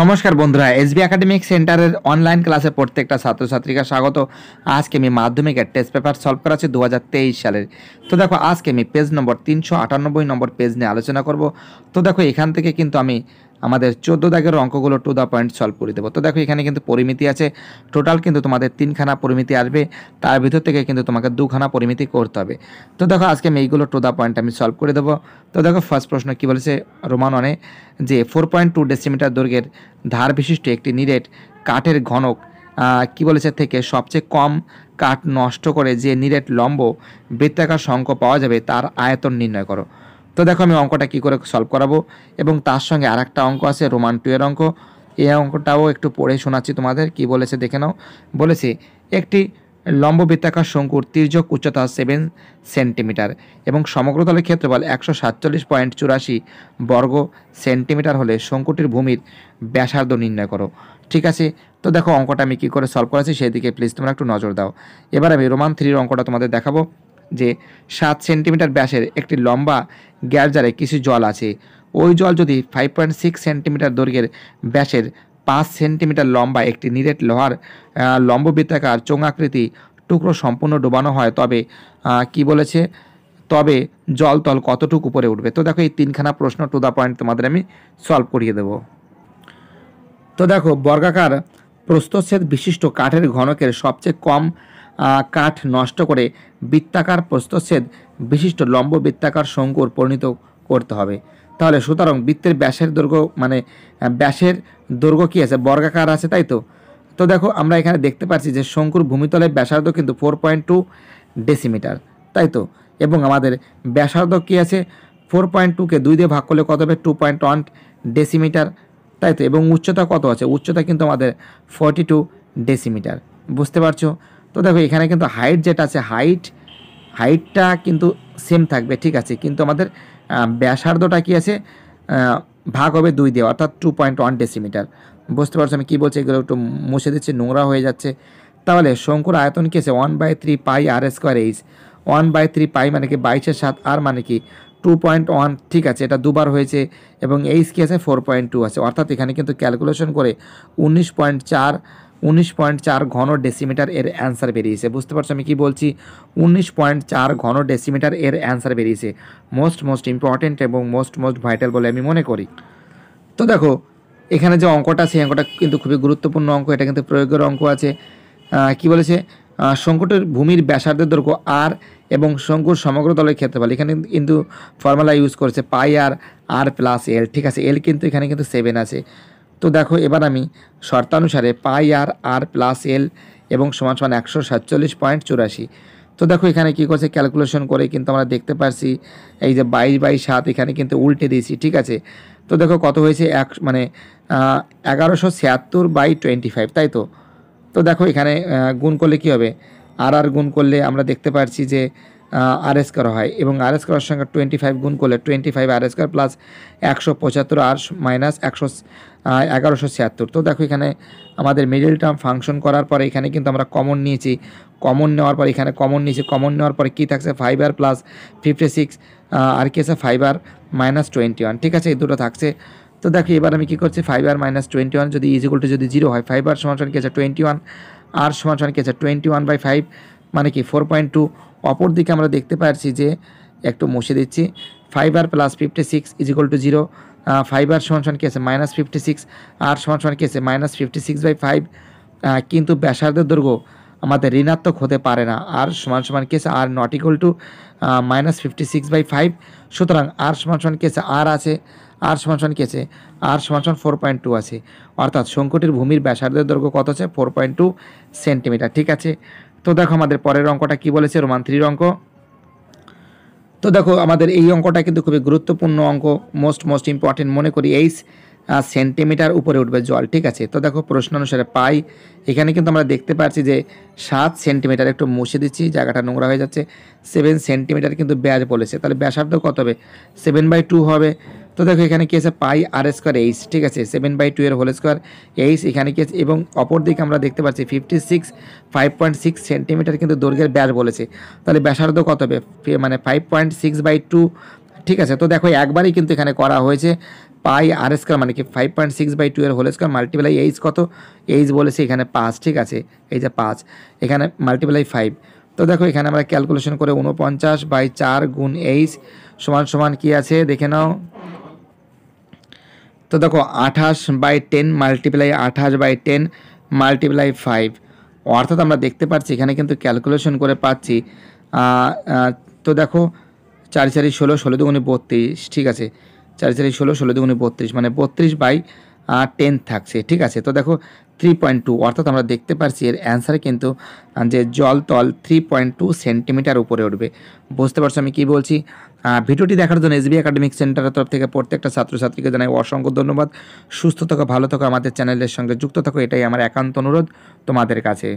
নমস্কার বন্ধুরা B academic সেন্টারের অনলাইন ক্লাসে প্রত্যেকটা ছাত্রছাত্রীকে স্বাগত আজকে আমি মাধ্যমিকের টেস্ট পেপার সলভ করা আছে দু সালের তো দেখো আজকে আমি পেজ নম্বর তিনশো আটানব্বই নম্বর পেজ নিয়ে আলোচনা করব তো দেখো এখান থেকে কিন্তু আমি আমাদের চোদ্দো দাগের অঙ্কগুলো টু দ্য পয়েন্ট সলভ করে দেবো তো দেখো এখানে কিন্তু পরিমিতি আছে টোটাল কিন্তু তোমাদের তিনখানা পরিমিতি আসবে তার ভিতর থেকে কিন্তু তোমাকে দুখানা পরিমিতি করতে হবে তো দেখো আজকে আমি এইগুলো টু দ্য পয়েন্ট আমি সলভ করে দেবো তো দেখো ফার্স্ট প্রশ্ন কী বলেছে রোমান অনে যে ফোর পয়েন্ট টু ডেসিমিটার দৈর্ঘ্যের ধার বিশিষ্ট একটি নিরেট কাঠের ঘনক কি বলেছে থেকে সবচেয়ে কম কাঠ নষ্ট করে যে নিরেট লম্ব বৃত্তাকার শঙ্ক পাওয়া যাবে তার আয়তন নির্ণয় করো তো দেখো আমি অঙ্কটা কি করে সলভ করাবো এবং তার সঙ্গে আর অঙ্ক আছে রোমান টু এর অঙ্ক এই অঙ্কটাও একটু পড়ে শোনাচ্ছি তোমাদের কি বলেছে দেখে নাও বলেছে একটি লম্ব বৃত্তাকার শঙ্কুর তির্যক উচ্চতা সেভেন সেন্টিমিটার এবং সমগ্রতলের ক্ষেত্রফল একশো সাতচল্লিশ পয়েন্ট চুরাশি বর্গ সেন্টিমিটার হলে শঙ্কুটির ভূমির ব্যাসার্ধ নির্ণয় করো ঠিক আছে তো দেখো অঙ্কটা আমি কী করে সলভ করেছি সেই দিকে প্লিজ তোমরা একটু নজর দাও এবার আমি রোমান থ্রির অঙ্কটা তোমাদের দেখাবো যে সাত সেন্টিমিটার ব্যাসের একটি লম্বা গ্যারজারে কিছু জল আছে ওই জল যদি ফাইভ পয়েন্ট সিক্স সেন্টিমিটার দৈর্ঘ্যের ব্যাসের পাঁচ সেন্টিমিটার লম্বা একটি নিরেট লোহার লম্ববৃত্তাকার চোঙাকৃতি টুকরো সম্পূর্ণ ডোবানো হয় তবে কি বলেছে তবে জল তল কতটুকু উপরে উঠবে তো দেখো এই তিনখানা প্রশ্ন টু দ্য পয়েন্ট তোমাদের আমি সলভ করিয়ে দেব তো দেখো বর্গাকার প্রস্তচ্ছেদ বিশিষ্ট কাঠের ঘনকের সবচেয়ে কম কাঠ নষ্ট করে বৃত্তাকার প্রস্তচ্ছেদ বিশিষ্ট লম্ব বৃত্তাকার শঙ্কুর পরিণত করতে হবে তাহলে সুতরাং বৃত্তের ব্যাসের দৈর্ঘ্য মানে ব্যাসের দৈর্ঘ্য কী আছে বর্গাকার আছে তাই তো তো দেখো আমরা এখানে দেখতে পাচ্ছি যে শঙ্কুর ভূমিতলের ব্যাসার্ধ কিন্তু ফোর পয়েন্ট টু ডেসিমিটার তাই তো এবং আমাদের ব্যাসার্ধ কী আছে ফোর পয়েন্ট টুকে দুই দিয়ে ভাগ করলে কত হবে টু পয়েন্ট ওয়ান ডেসিমিটার তাই তো এবং উচ্চতা কত আছে উচ্চতা কিন্তু আমাদের ফর্টি টু ডেসিমিটার বুঝতে পারছো তো দেখো এখানে কিন্তু হাইট যেটা আছে হাইট হাইটটা কিন্তু সেম থাকবে ঠিক আছে কিন্তু আমাদের ব্যাসার্ধটা কি আছে ভাগ হবে দুই দিয়ে অর্থাৎ টু পয়েন্ট ওয়ান ডেসিমিটার বুঝতে পারছো আমি কী বলছি এগুলো একটু মুছে দিচ্ছে নোংরা হয়ে যাচ্ছে তাহলে শঙ্কুর আয়তন কী আছে one by three pi R square H one by three pi মানে কি বাইশের সাত আর মানে কি টু পয়েন্ট ওয়ান ঠিক আছে এটা দুবার হয়েছে এবং এইচ কী আছে ফোর পয়েন্ট টু আছে অর্থাৎ এখানে কিন্তু ক্যালকুলেশন করে উনিশ পয়েন্ট চার উনিশ পয়েন্ট চার ঘন ডেসিমিটার এর অ্যান্সার বেরিয়েছে বুঝতে পারছো আমি কি বলছি উনিশ পয়েন্ট চার ঘন ডেসিমিটার এর অ্যান্সার বেরিয়েছে মোস্ট মোস্ট ইম্পর্টেন্ট এবং মোস্ট মোস্ট ভাইটাল বলে আমি মনে করি তো দেখো এখানে যে অঙ্কটা সেই অঙ্কটা কিন্তু খুবই গুরুত্বপূর্ণ অঙ্ক এটা কিন্তু প্রয়োগের অঙ্ক আছে কি বলেছে সংকটের ভূমির ব্যাসার্ধের দৈর্ঘ্য আর এবং শঙ্কুর সমগ্র দলের ক্ষেত্রফল এখানে কিন্তু ফর্মুলা ইউজ করেছে পাই আর আর প্লাস এল ঠিক আছে এল কিন্তু এখানে কিন্তু সেভেন আছে তো দেখো এবার আমি শর্তানুসারে পাই আর আর প্লাস এল এবং সমান সমান একশো সাতচল্লিশ পয়েন্ট চুরাশি তো দেখো এখানে কী করছে ক্যালকুলেশন করে কিন্তু আমরা দেখতে পারছি এই যে বাইশ বাইশ সাত এখানে কিন্তু উল্টে দিয়েছি ঠিক আছে তো দেখো কত হয়েছে এক মানে এগারোশো ছিয়াত্তর বাই টোয়েন্টি ফাইভ তাই তো তো দেখো এখানে গুণ করলে কি হবে আর আর গুণ করলে আমরা দেখতে পারছি যে আর এস করা হয় এবং আর এস করার সঙ্গে টোয়েন্টি ফাইভ গুণ করলে টোয়েন্টি ফাইভ আর এস কার প্লাস একশো পঁচাত্তর আর মাইনাস একশো এগারোশো ছিয়াত্তর তো দেখো এখানে আমাদের মিডিল টার্ম ফাংশন করার পরে এখানে কিন্তু আমরা কমন নিয়েছি কমন নেওয়ার পর এখানে কমন নিয়েছি কমন নেওয়ার পরে কী থাকছে ফাইবার প্লাস ফিফটি সিক্স আর কি আছে ফাইবার মাইনাস টোয়েন্টি ওয়ান ঠিক আছে এই দুটো থাকছে তো দেখো এবার আমি কী করছি ফাইবার মাইনাস টোয়েন্টি ওয়ান যদি ইজিকুলটি যদি জিরো হয় ফাইবার সমান সমান কী আছে টোয়েন্টি ওয়ান আর সমান সমান কী আছে টোয়েন্টি ওয়ান বাই ফাইভ মানে কি ফোর পয়েন্ট টু অপরদিকে আমরা দেখতে পাচ্ছি যে একটু মুছে দিচ্ছি five r plus fifty six is equal to zero five r সমান সমান কি আছে মাইনাস ফিফটি সিক্স আর সমান সমান কি আছে minus fifty six by five কিন্তু ব্যাসার্ধের দৈর্ঘ্য আমাদের ঋণাত্মক হতে পারে না আর সমান সমান case r not equal to minus fifty six by five সুতরাং আর সমান সমান কেসে আর আছে আর সমান সমান কেসে আর সমান সমান ফোর পয়েন্ট টু আছে অর্থাৎ সংকটের ভূমির ব্যাসার্ধের দৈর্ঘ্য কত আছে ফোর পয়েন্ট টু সেন্টিমিটার ঠিক আছে তো দেখো আমাদের পরের অঙ্কটা কি বলেছে রোমান থ্রির অঙ্ক তো দেখো আমাদের এই অঙ্কটা কিন্তু খুবই গুরুত্বপূর্ণ অঙ্ক মোস্ট মোস্ট ইম্পর্টেন্ট মনে করি এইস সেন্টিমিটার উপরে উঠবে জল ঠিক আছে তো দেখো প্রশ্ন অনুসারে পাই এখানে কিন্তু আমরা দেখতে পাচ্ছি যে সাত সেন্টিমিটার একটু মুছে দিচ্ছি জায়গাটা নোংরা হয়ে যাচ্ছে সেভেন সেন্টিমিটার কিন্তু ব্যাজ বলেছে তাহলে ব্যাসার্ধ কত হবে সেভেন বাই টু হবে তো দেখো এখানে কি আছে পাই আর স্কোয়ার এইচ ঠিক আছে সেভেন বাই টু এর হোল স্কোয়ার এইচ এখানে কি আছে এবং অপর দিকে আমরা দেখতে পাচ্ছি fifty six five point six centimetre কিন্তু দৈর্ঘ্যের ব্যাস বলেছে তাহলে ব্যাসার্ধ কত হবে মানে five point six by two ঠিক আছে তো দেখো একবারই কিন্তু এখানে করা হয়েছে পাই আর স্কোয়ার মানে কি five point six by two এর হোল স্কোয়ার মাল্টিপ্লাই এইচ কত এইচ বলেছি এখানে পাঁচ ঠিক আছে এই যে পাঁচ এখানে মাল্টিপ্লাই ফাইভ তো দেখো এখানে আমরা ক্যালকুলেশন করে উনপঞ্চাশ বাই চার গুণ এইচ সমান সমান কী আছে দেখে নাও তো দেখো আঠাশ বাই টেন মাল্টিপ্লাই আঠাশ বাই টেন মাল্টিপ্লাই ফাইভ অর্থাৎ আমরা দেখতে পাচ্ছি এখানে কিন্তু ক্যালকুলেশন করে পাচ্ছি তো দেখো চারি চারি ষোলো ষোলো দুগুণে বত্রিশ ঠিক আছে চার চারি ষোলো ষোলো দুগুণে বত্রিশ মানে বত্রিশ বাই টেন থাকছে ঠিক আছে তো দেখো থ্রি পয়েন্ট টু অর্থাৎ আমরা দেখতে পারছি এর অ্যান্সার কিন্তু যে জল তল থ্রি পয়েন্ট টু সেন্টিমিটার উপরে উঠবে বুঝতে পারছো আমি কি বলছি ভিডিওটি দেখার জন্য এসবি একাডেমিক সেন্টারের তরফ থেকে প্রত্যেকটা ছাত্রছাত্রীকে জানাই অসংখ্য ধন্যবাদ সুস্থ থাকো ভালো থাকো আমাদের চ্যানেলের সঙ্গে যুক্ত থাকো এটাই আমার একান্ত অনুরোধ তোমাদের কাছে